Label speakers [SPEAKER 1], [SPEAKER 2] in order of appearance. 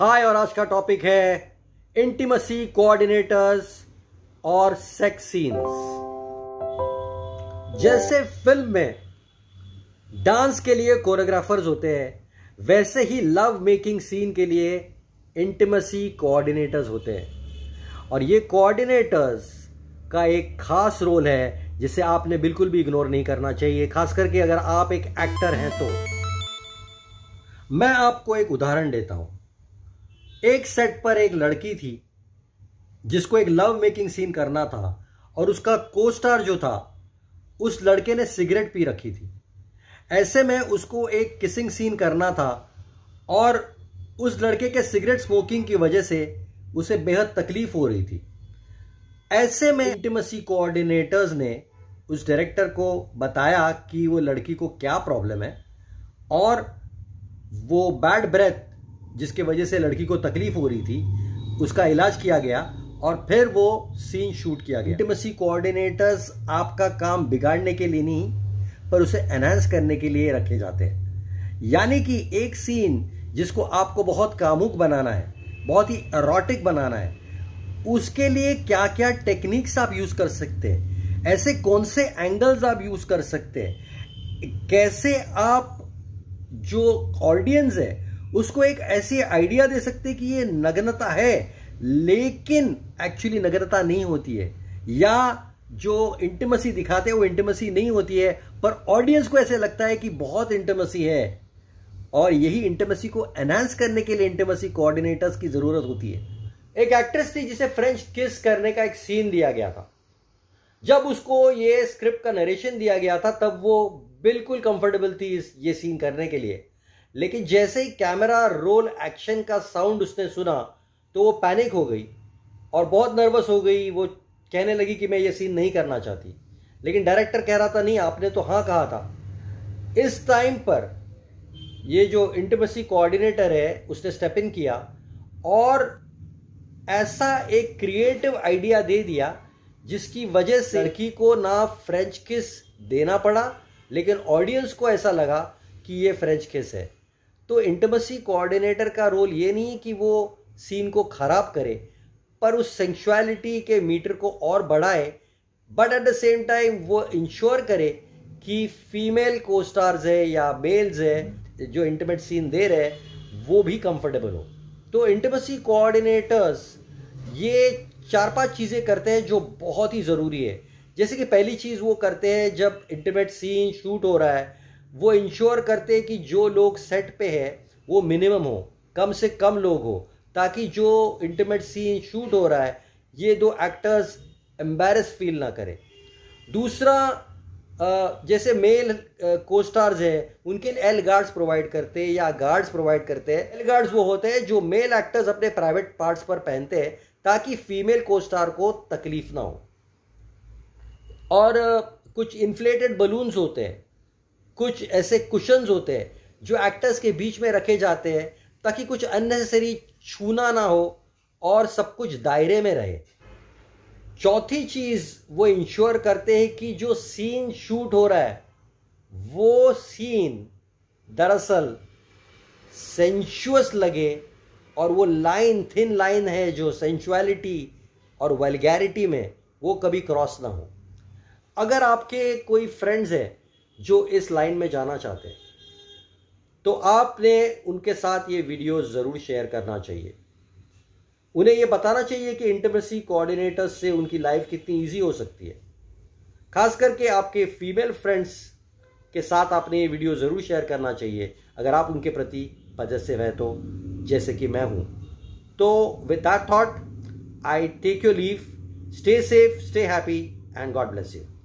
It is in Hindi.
[SPEAKER 1] हाय और आज का टॉपिक है इंटीमेसी कोऑर्डिनेटर्स और सेक्स सीन्स जैसे फिल्म में डांस के लिए कोरियोग्राफर्स होते हैं वैसे ही लव मेकिंग सीन के लिए इंटीमेसी कोऑर्डिनेटर्स होते हैं और ये कोऑर्डिनेटर्स का एक खास रोल है जिसे आपने बिल्कुल भी इग्नोर नहीं करना चाहिए खास करके अगर आप एक एक्टर हैं तो मैं आपको एक उदाहरण देता हूं एक सेट पर एक लड़की थी जिसको एक लव मेकिंग सीन करना था और उसका को स्टार जो था उस लड़के ने सिगरेट पी रखी थी ऐसे में उसको एक किसिंग सीन करना था और उस लड़के के सिगरेट स्मोकिंग की वजह से उसे बेहद तकलीफ हो रही थी ऐसे में इंटीमेसी कोऑर्डिनेटर्स ने उस डायरेक्टर को बताया कि वो लड़की को क्या प्रॉब्लम है और वो बैड ब्रेथ जिसके वजह से लड़की को तकलीफ हो रही थी उसका इलाज किया गया और फिर वो सीन शूट किया गया इंटीमेसी कोऑर्डिनेटर्स आपका काम बिगाड़ने के लिए नहीं पर उसे एनहांस करने के लिए रखे जाते हैं यानी कि एक सीन जिसको आपको बहुत कामुक बनाना है बहुत ही एरोटिक बनाना है उसके लिए क्या क्या टेक्निक्स आप यूज कर सकते हैं ऐसे कौन से एंगल्स आप यूज कर सकते हैं कैसे आप जो ऑडियंस है उसको एक ऐसी आइडिया दे सकते कि ये नग्नता है लेकिन एक्चुअली नग्नता नहीं होती है या जो इंटीमेसी दिखाते हैं वो इंटीमेसी नहीं होती है पर ऑडियंस को ऐसे लगता है कि बहुत इंटीमेसी है और यही इंटीमेसी को एनहांस करने के लिए इंटीमेसी कोऑर्डिनेटर्स की जरूरत होती है एक एक्ट्रेस थी जिसे फ्रेंच किस करने का एक सीन दिया गया था जब उसको ये स्क्रिप्ट का नरेशन दिया गया था तब वो बिल्कुल कंफर्टेबल थी ये सीन करने के लिए लेकिन जैसे ही कैमरा रोल एक्शन का साउंड उसने सुना तो वो पैनिक हो गई और बहुत नर्वस हो गई वो कहने लगी कि मैं ये सीन नहीं करना चाहती लेकिन डायरेक्टर कह रहा था नहीं आपने तो हाँ कहा था इस टाइम पर ये जो इंटमेसी कोऑर्डिनेटर है उसने स्टेप इन किया और ऐसा एक क्रिएटिव आइडिया दे दिया जिसकी वजह से लड़की को ना फ्रेंच किस देना पड़ा लेकिन ऑडियंस को ऐसा लगा कि ये फ्रेंच किस है तो इंटमसी कोऑर्डिनेटर का रोल ये नहीं कि वो सीन को खराब करे पर उस सेंशुअलिटी के मीटर को और बढ़ाए but at the same time वो इंश्योर करे कि फीमेल को स्टार्स है या मेल्स है जो इंटरमेट सीन दे रहे हैं वो भी कंफर्टेबल हो तो इंटमसी कोऑर्डिनेटर्स ये चार पांच चीज़ें करते हैं जो बहुत ही ज़रूरी है जैसे कि पहली चीज़ वो करते हैं जब इंटरमेट सीन शूट हो रहा है वो इंश्योर करते हैं कि जो लोग सेट पे है वो मिनिमम हो कम से कम लोग हो ताकि जो इंटीमेट सीन शूट हो रहा है ये दो एक्टर्स एम्बेरस फील ना करें दूसरा जैसे मेल को स्टार्स हैं उनके लिए एल गार्ड्स प्रोवाइड करते हैं या गार्ड्स प्रोवाइड करते हैं एल गार्ड्स वो होते हैं जो मेल एक्टर्स अपने प्राइवेट पार्ट्स पर पहनते हैं ताकि फीमेल को स्टार को तकलीफ ना हो और कुछ इन्फ्लेटेड बलून्स होते हैं कुछ ऐसे कुशन होते हैं जो एक्टर्स के बीच में रखे जाते हैं ताकि कुछ अननेसेसरी छूना ना हो और सब कुछ दायरे में रहे चौथी चीज़ वो इंश्योर करते हैं कि जो सीन शूट हो रहा है वो सीन दरअसल सेंशुअस लगे और वो लाइन थिन लाइन है जो सेंचुअलिटी और वेलगैरिटी में वो कभी क्रॉस ना हो अगर आपके कोई फ्रेंड्स हैं जो इस लाइन में जाना चाहते हैं तो आपने उनके साथ ये वीडियो ज़रूर शेयर करना चाहिए उन्हें ये बताना चाहिए कि इंटरमेसी कोऑर्डिनेटर्स से उनकी लाइफ कितनी इजी हो सकती है खास करके आपके फीमेल फ्रेंड्स के साथ आपने ये वीडियो ज़रूर शेयर करना चाहिए अगर आप उनके प्रति पॉजिटिव हैं तो जैसे कि मैं हूँ तो with that thought I take your leave stay safe stay happy and God bless you